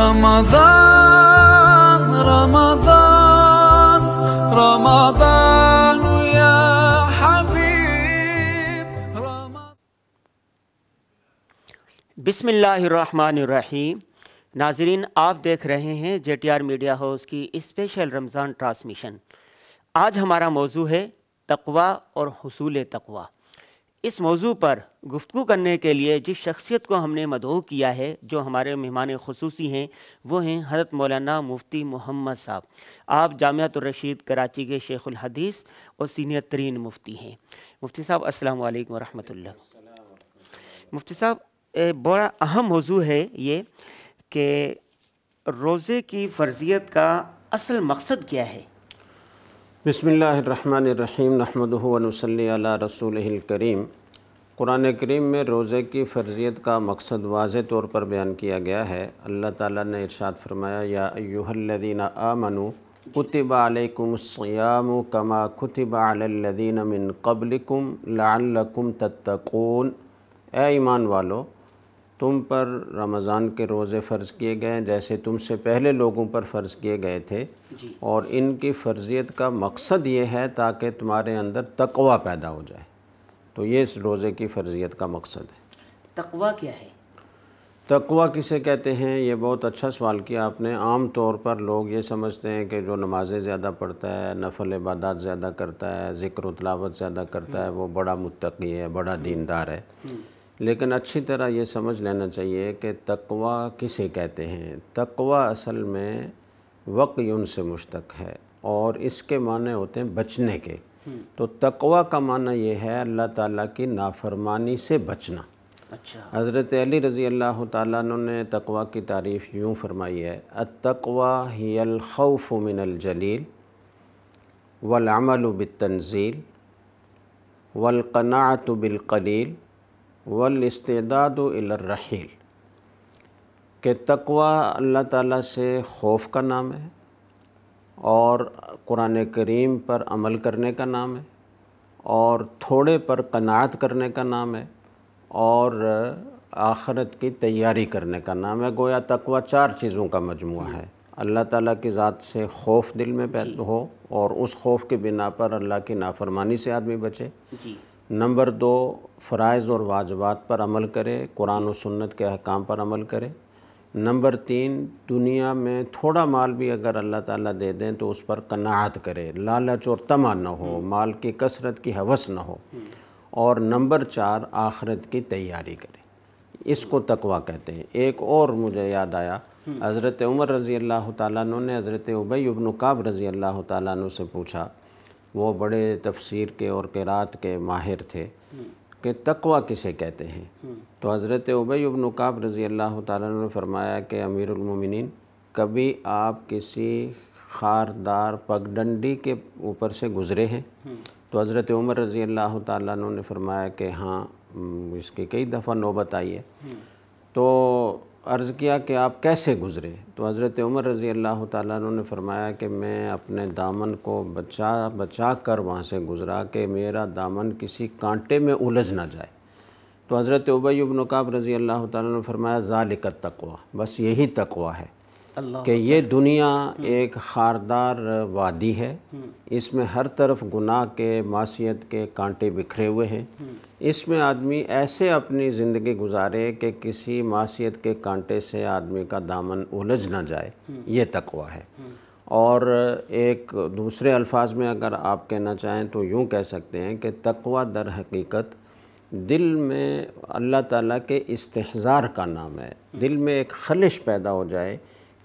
رمضان رمضان رمضان يا حبيب رمضان بسم الله الرحمن الرحيم नाजरीन आप देख रहे हैं J T R media house की स्पेशल रमज़ान ट्रांसमिशन आज हमारा मौजू है तकवा और हसूल तकवा इस मौजू पर गुफ्तु करने के लिए जिस शख्सियत को हमने मदो किया है जो हमारे मेहमान खसूसी हैं वो हैं हज़रत मौलाना मुफ्ती मोहम्मद साहब आप जामियातरशीद कराची के शेखुल हदीस और सीनियर तरीन मुफ्ती हैं मुफ्ती साहब अस्सलाम वालेकुम मुफ्ती साहब बड़ा अहम मौजू है ये कि रोज़े की फ़र्जियत का असल मकसद क्या है बसमीम नहमदनसल्ला रसूल करीम कुरान करीम में रोज़े की फ़र्जियत का मकसद वाज तौर पर बयान किया गया है अल्लाह ताला ने इरशाद फरमाया या यूहल्लदीन आमनु कुतब अलैकुमस्याम कमा कुतब अलदीन मिन कबलिकुम लाकुम तत्तकून ए ईमान वालो तुम पर रमज़ान के रोज़े फ़र्ज़ किए गए जैसे तुमसे पहले लोगों पर फ़र्ज़ किए गए थे और इनकी फ़र्जियत का मकसद ये है ताकि तुम्हारे अंदर तकवा पैदा हो जाए तो ये इस रोज़े की फ़र्जियत का मकसद है तकवा क्या है तकवा किसे कहते हैं ये बहुत अच्छा सवाल किया आपने आम तौर पर लोग ये समझते हैं कि जो नमाज़ें ज़्यादा पढ़ता है नफल इबादत ज़्यादा करता है ज़िक्र तलावत ज़्यादा करता है वो बड़ा मुतकी है बड़ा दीनदार है हम्म। लेकिन अच्छी तरह ये समझ लेना चाहिए कि तकवा किसे कहते हैं तकवा असल में वक़ से मुश्तक है और इसके माने होते हैं बचने के हम्म। तो तकवा का माना यह है अल्लाह ताला की नाफरमानी से बचना अच्छा हज़रत अली रज़ी अल्लाह तु ने तकवा की तारीफ़ यूँ फरमाई है अतवा हियलखौफ़ मिनल जलील वलमल बिल तंज़ील वलस्तदादरहील के तकवा अल्लाह ताला से खौफ का नाम है और कुरान करीम पर अमल करने का नाम है और थोड़े पर कनात करने का नाम है और आखरत की तैयारी करने का नाम है गोया तकवा चार चीज़ों का मजमू है अल्लाह ताला की ज़ात से खौफ दिल में हो और उस खौफ के बिना पर अल्लाह की नाफरमानी से आदमी बचे जी नंबर दो फ़रज़ और वाजबात पर अमल करे कुरान और सुन्नत के अहकाम पर अमल करे नंबर तीन दुनिया में थोड़ा माल भी अगर अल्लाह ताला दे दें तो उस पर कनात करे लालच और तमा न हो हम्म। माल की कसरत की हवस न हो और नंबर चार आखरत की तैयारी करे इसको तकवा कहते हैं एक और मुझे याद आया हम्म। हज़रत उमर रज़ी अल्लाह तु ने हज़रत उबई उबन काब रज़ी अल्लाह तु से पूछा वो बड़े तफसीर के और किरात के माहिर थे कि तकवा किसे कहते हैं तो हज़रत उबई उबन काब रज़ी अल्लाह ने फरमाया कि अमीरमिन कभी आप किसी खारदार पगडंडी के ऊपर से गुज़रे हैं तो हज़रत उमर रज़ी अल्लाह ने फरमाया कि हाँ इसकी कई दफ़ा नौबत आई है तो अर्ज़ किया कि आप कैसे गुज़रे तो हज़रत उमर रज़ी अल्लाह तु ने फरमाया कि मैं अपने दामन को बचा बचा कर वहाँ से गुज़रा कि मेरा दामन किसी कांटे में उलझ ना जाए तो हज़रत उबैबनकाब रज़ी अल्लाह तरमाया ने फरमाया ज़ालिकत तकवा बस यही तकवा है कि ये दुनिया हम्म। एक खारदार वादी है हम्म। इसमें हर तरफ गुनाह के मासीत के कांटे बिखरे हुए हैं हम्म। इसमें आदमी ऐसे अपनी ज़िंदगी गुजारे कि किसी मासीत के कांटे से आदमी का दामन उलझ ना जाए ये तकवा है और एक दूसरे अल्फाज में अगर आप कहना चाहें तो यूँ कह सकते हैं कि तकवा दर हकीकत दिल में अल्लाह ताला के इस्तेहज़ार का नाम है दिल में एक खलिश पैदा हो जाए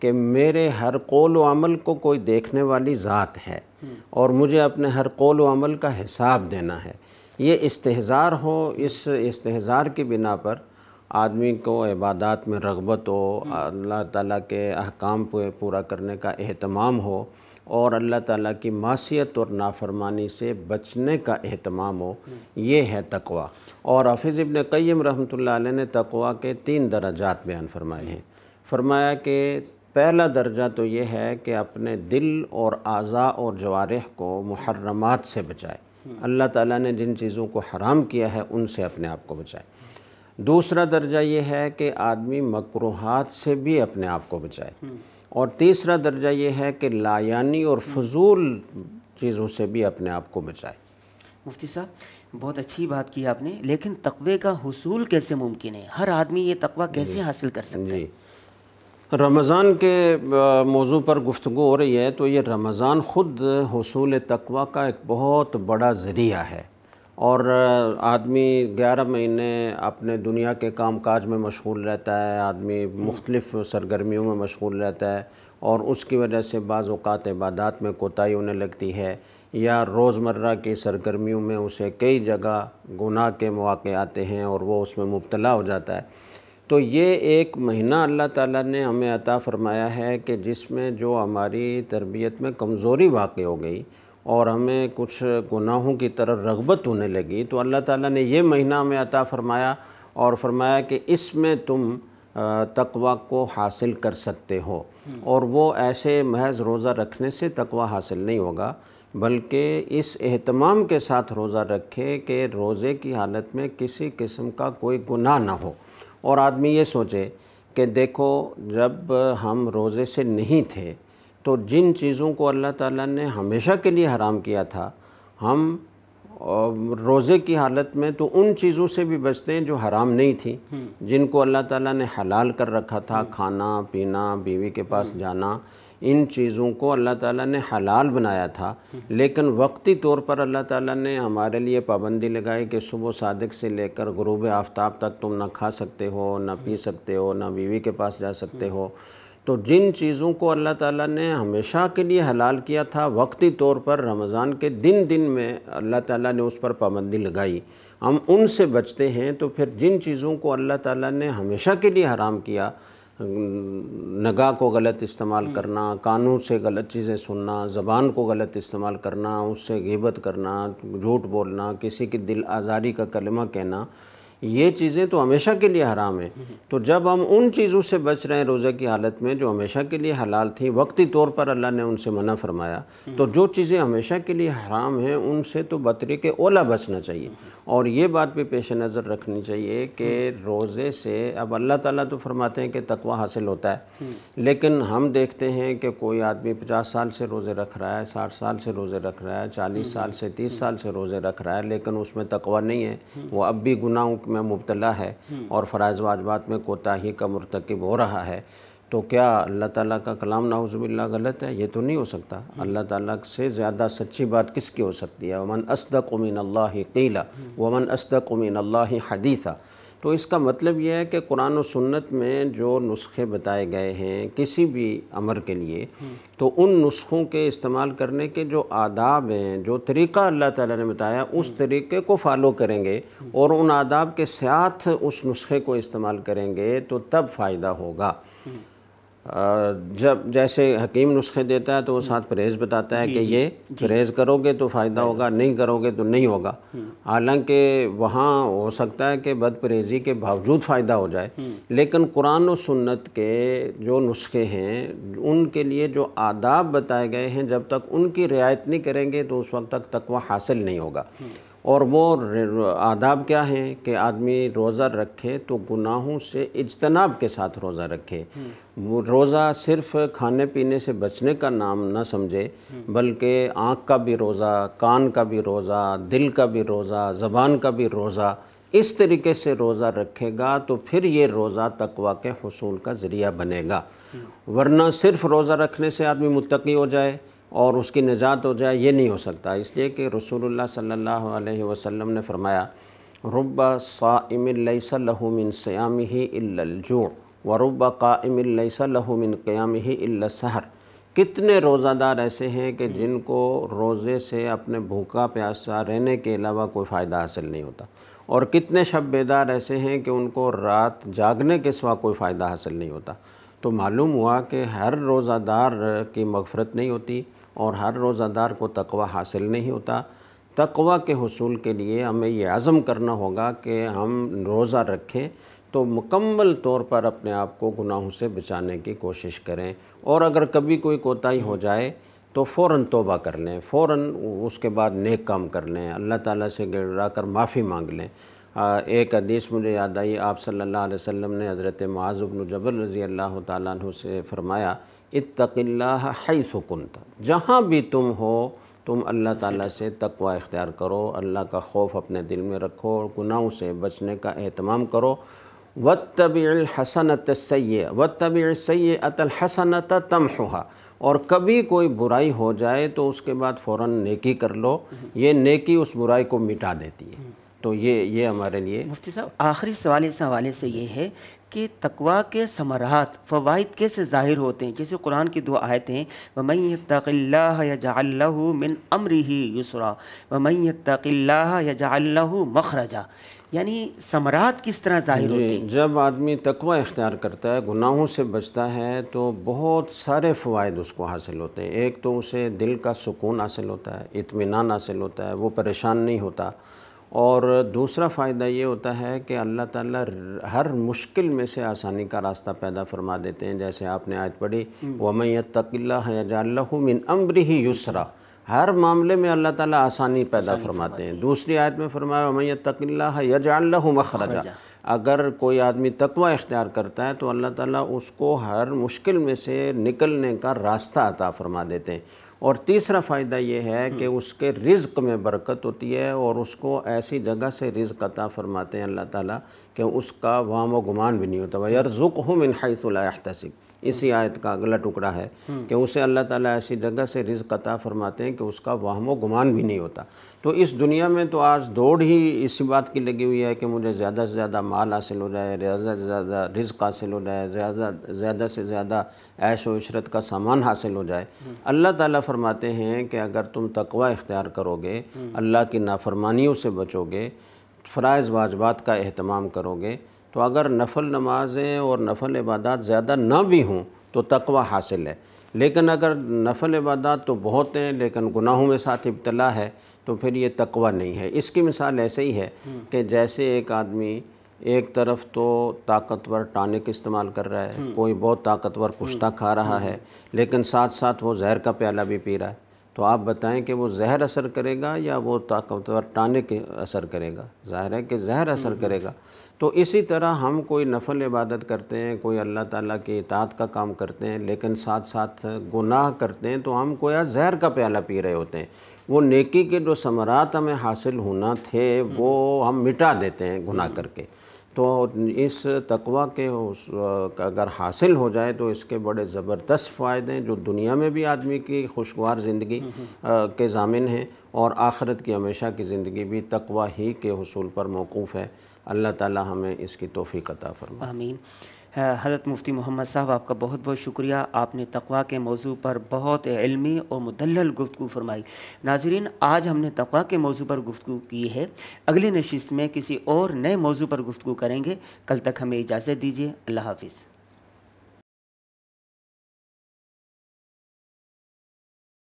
कि मेरे हर कौल अमल को कोई देखने वाली ज़ात है और मुझे अपने हर कौल अमल का हिसाब देना है ये इस्तेजार हो इस इस्तेजार की बिना पर आदमी को इबादत में रगबत हो अल्लाह ताला के अहकाम को पूरा करने का अहतमाम हो और अल्लाह ताला की मासीत और नाफरमानी से बचने का अहतमाम हो ये है तकवा और हाफिज़ इबन कईम रहमत ने तकवा के तीन दर्जात बयान फरमाए हैं फरमाया कि पहला दर्जा तो ये है कि अपने दिल और आज़ा और जवारह को मुहर्रमात से बचाए अल्लाह ताला ने जिन चीज़ों को हराम किया है उनसे अपने आप को बचाए दूसरा दर्जा ये है कि आदमी मकरूहत से भी अपने आप को बचाए और तीसरा दर्जा ये है कि लायानी और फजूल चीज़ों से भी अपने आप को बचाए मुफ्ती साहब बहुत अच्छी बात की आपने लेकिन तकवे का हसूल कैसे मुमकिन है हर आदमी ये तकवा कैसे हासिल कर सकता है रमज़ान के मौजू पर गुफ्तु हो रही है तो ये रमज़ान ख़ुद हसूल तकवा का एक बहुत बड़ा ज़रिया है और आदमी ग्यारह महीने अपने दुनिया के काम काज में मशगूल रहता है आदमी मुख्तलफ़ सरगर्मियों में मशगूल रहता है और उसकी वजह से बाज़ात इबादत में कोताही होने लगती है या रोज़मर्रा की सरगर्मियों में उसे कई जगह गुनाह के मौक़े आते हैं और वह उसमें मुबतला हो जाता है तो ये एक महीना अल्लाह ताला ने हमें अता फ़रमाया है कि जिसमें जो हमारी तरबियत में कमज़ोरी वाक़ हो गई और हमें कुछ गुनाहों की तरह रगबत होने लगी तो अल्लाह ताला ने ये महीना हमें अता फ़रमाया और फरमाया कि इसमें तुम तकवा को हासिल कर सकते हो हम्म। और वो ऐसे महज रोज़ा रखने से तकवा हासिल नहीं होगा बल्कि इस अहतमाम के साथ रोज़ा रखे कि रोज़े की हालत में किसी किस्म का कोई गुनाह ना हो और आदमी ये सोचे कि देखो जब हम रोज़े से नहीं थे तो जिन चीज़ों को अल्लाह ताला ने हमेशा के लिए हराम किया था हम रोज़े की हालत में तो उन चीज़ों से भी बचते हैं जो हराम नहीं थी हम्म। जिनको अल्लाह ताला ने हलाल कर रखा था हम्म। खाना पीना बीवी के पास हम्म। जाना इन चीज़ों को अल्लाह ताला ने हलाल बनाया था लेकिन वक्ती तौर पर अल्लाह ताला ने हमारे लिए पाबंदी लगाई कि सुबह सादक से लेकर गुरूब आफ्ताब तक तुम ना खा सकते हो ना पी सकते हो ना बीवी के पास जा सकते हो तो जिन चीज़ों को अल्लाह ताला ने हमेशा के लिए हलाल किया था वक्ती तौर पर रमज़ान के दिन दिन में अल्लाह ताला ने उस पर पाबंदी लगाई हम उनसे बचते हैं तो फिर जिन चीज़ों को अल्लाह ताला ने हमेशा के लिए हराम किया नगा को गलत इस्तेमाल करना कानून से गलत चीज़ें सुनना ज़बान को गलत इस्तेमाल करना उससे गिबत करना झूठ बोलना किसी की दिल आज़ारी का कलमा कहना ये चीज़ें तो हमेशा के लिए हराम है तो जब हम उन चीज़ों से बच रहे हैं रोज़े की हालत में जो हमेशा के लिए हलाल थी वक्ती तौर पर अल्लाह ने उनसे मना फरमाया तो जो चीज़ें हमेशा के लिए हराम हैं उनसे तो बतरीके ओला बचना चाहिए और ये बात भी पेश नज़र रखनी चाहिए कि रोज़े से अब अल्लाह ताला तो फरमाते हैं कि तकवा हासिल होता है लेकिन हम देखते हैं कि कोई आदमी पचास साल से रोज़े रख रहा है साठ साल से रोज़े रख रहा है चालीस साल से तीस साल से रोज़े रख रहा है लेकिन उसमें तकवा नहीं है वो अब भी गुनाहों में मुबतला है और फ़राज़ वाजबात में कोताही का मरतकब हो रहा है तो क्या अल्लाह ताला का कलाम नाउज़बिल्ला गलत है ये तो नहीं हो सकता अल्लाह ताला से ज़्यादा सच्ची बात किसकी हो सकती है वमन असदक उमिन अल्लाह कीला वमन असदक उमिन अल्लाह हदीसा तो इसका मतलब यह है कि कुरान और सुन्नत में जो नुस्खे बताए गए हैं किसी भी अमर के लिए तो उन नुस्खों के इस्तेमाल करने के जो आदाब हैं जो तरीक़ा अल्लाह ताला ने बताया उस तरीक़े को फॉलो करेंगे और उन आदाब के साथ उस नुस्खे को इस्तेमाल करेंगे तो तब फ़ायदा होगा जब जैसे हकीम नुस्खे देता है तो वो साथ परहेज़ बताता है कि ये परहेज़ करोगे तो फ़ायदा होगा नहीं करोगे तो नहीं होगा हम्म। हालांकि वहाँ हो सकता है कि बद परहेज़ी के बावजूद फ़ायदा हो जाए हम्म। लेकिन कुरान और सुन्नत के जो नुस्खे हैं उनके लिए जो आदाब बताए गए हैं जब तक उनकी रियायत नहीं करेंगे तो उस वक्त तक तकवा हासिल नहीं होगा हम्म। और वो आदाब क्या है कि आदमी रोज़ा रखे तो गुनाहों से इजतनाब के साथ रोज़ा रखे वो रोज़ा सिर्फ खाने पीने से बचने का नाम ना समझे बल्कि आँख का भी रोज़ा कान का भी रोज़ा दिल का भी रोज़ा ज़बान का भी रोज़ा इस तरीके से रोज़ा रखेगा तो फिर ये रोज़ा तकवा के हसूल का ज़रिया बनेगा वरना सिर्फ रोज़ा रखने से आदमी मुतकी हो जाए और उसकी निजात हो जाए ये नहीं हो सकता इसलिए कि रसूलुल्लाह सल्लल्लाहु अलैहि वसल्लम ने फरमाया रुब सामिन सयाम ही इल्लजू व रुब कामिन क़याम ही इल्लसहर कितने रोज़ादार ऐसे हैं कि जिनको रोज़े से अपने भूखा प्यासा रहने के अलावा कोई फ़ायदा हासिल नहीं होता और कितने शब बेदार ऐसे हैं कि उनको रात जागने के सिवा कोई फ़ायदा हासिल नहीं होता तो मालूम हुआ कि हर रोज़ादार की मगफरत नहीं होती और हर रोज़ादार को तकवा हासिल नहीं होता तकवा के हसूल के लिए हमें यह आज़म करना होगा कि हम रोज़ा रखें तो मुकम्मल तौर पर अपने आप को गुनाहों से बचाने की कोशिश करें और अगर कभी कोई कोताही हो जाए तो फ़ौर तोबा कर लें फ़ौर उसके बाद नेक काम कर लें अल्लाह ताला से गिर कर माफ़ी मांग लें एक हदीस मुझे याद आई आप सल्लल्लाहु अलैहि वसल्लम ने हज़रत माजुबन जबल रज़ी अल्लाह तु से फ़रमाया इतकल्ला हई सुकुनता जहाँ भी तुम हो तुम अल्लाह ताला से तकवा इख्तियार करो अल्लाह का खौफ अपने दिल में रखो और गुनाहों से बचने का अहतमाम करो व तबीसनत सै व तबी सै हसनत तमहा और कभी कोई बुराई हो जाए तो उसके बाद फ़ौर नेकी कर लो ये नेकी उस बुराई को मिटा देती है तो ये ये हमारे लिए मुफ्ती साहब आखिरी सवाल इस हवाले से ये है कि तकवा के समरात फ़वाद कैसे ज़ाहिर होते हैं जैसे कुरान की दो आयतें वमई तकिल्ला मिन अमरी ही युसरा वमई तकिल्ला या मखरजा यानी समरात किस तरह जाहिर होते हैं जब आदमी तकवा इख्तियार करता है गुनाहों से बचता है तो बहुत सारे फ़वाद उसको हासिल होते हैं एक तो उसे दिल का सुकून हासिल होता है इतमान हासिल होता है वो परेशान नहीं होता और दूसरा फ़ायदा ये होता है कि अल्लाह ताला हर मुश्किल में से आसानी का रास्ता पैदा फरमा देते हैं जैसे आपने आज पढ़ी हम्म। वमैत तकिल्ला मिन अम्र ही युसरा हर मामले में अल्लाह ताला आसानी पैदा फरमाते हैं दूसरी आयत में फरमाया वमैत तकिल्ला यजाल्ला मखरजा अगर कोई आदमी तकवा इख्तियार करता है तो अल्लाह ताला उसको हर मुश्किल में से निकलने का रास्ता अता फरमा देते हैं और तीसरा फ़ायदा ये है हम्म। कि उसके रिज्क में बरकत होती है और उसको ऐसी जगह से रिज्क अता फरमाते हैं अल्लाह ताला कि उसका वाम गुमान भी नहीं होता वह यरजुक हम इन इसी आयत का अगला टुकड़ा है कि उसे अल्लाह ताला ऐसी जगह से रिज़ कता फरमाते हैं कि उसका वहमो गुमान भी नहीं होता तो इस दुनिया में तो आज दौड़ ही इसी बात की लगी हुई है कि मुझे ज़्यादा से ज़्यादा माल हासिल हो जाए ज़्यादा से ज़्यादा रिज्क हासिल हो जाए ज़्यादा ज़्यादा से ज़्यादा ऐश वशरत इशरत का सामान हासिल हो जाए अल्लाह ताला फरमाते हैं कि अगर तुम तकवा इख्तियार करोगे अल्लाह की नाफरमानियों से बचोगे फ़राइज़ वाजबात का अहतमाम करोगे तो अगर नफल नमाज़ें और नफल इबादत ज़्यादा ना भी हों तो तकवा हासिल है लेकिन अगर नफल इबादत तो बहुत हैं लेकिन गुनाहों में साथ इब्तला है तो फिर ये तकवा नहीं है इसकी मिसाल ऐसे ही है हम्म। कि जैसे एक आदमी एक तरफ तो ताकतवर टॉनिक इस्तेमाल कर रहा है हम्म। कोई बहुत ताकतवर कुश्ता हम्म। खा रहा है लेकिन साथ साथ वो जहर का प्याला भी पी रहा है तो आप बताएं कि वो जहर असर करेगा या वो ताकतवर टॉनिक असर करेगा ज़ाहिर है कि जहर असर करेगा तो इसी तरह हम कोई नफल इबादत करते हैं कोई अल्लाह ताला के इतात का काम करते हैं लेकिन साथ साथ गुनाह करते हैं तो हम कोया जहर का प्याला पी रहे होते हैं वो नेकी के जो समरात हमें हासिल होना थे वो हम मिटा देते हैं गुनाह करके तो इस तकवा के उस अगर हासिल हो जाए तो इसके बड़े ज़बरदस्त फ़ायदे हैं जो दुनिया में भी आदमी की खुशगवार ज़िंदगी हम्म, हम्म। के जामिन हैं और आखरत की हमेशा की ज़िंदगी भी तकवा ही के हसूल पर मौकूफ़ है अल्लाह ताला हमें इसकी तोफ़ी अता फरमा आमीन हज़रत मुफ्ती मोहम्मद साहब आपका बहुत बहुत शुक्रिया आपने तकवा के मौजू पर बहुत इलमी और मदल गुफ्तु फरमाई नाजरीन आज हमने तकवा के मौजू पर गुफ्तु की है अगली नशिस्त में किसी और नए मौजू पर गुफ्तु करेंगे कल तक हमें इजाज़त दीजिए अल्लाह हाफिज़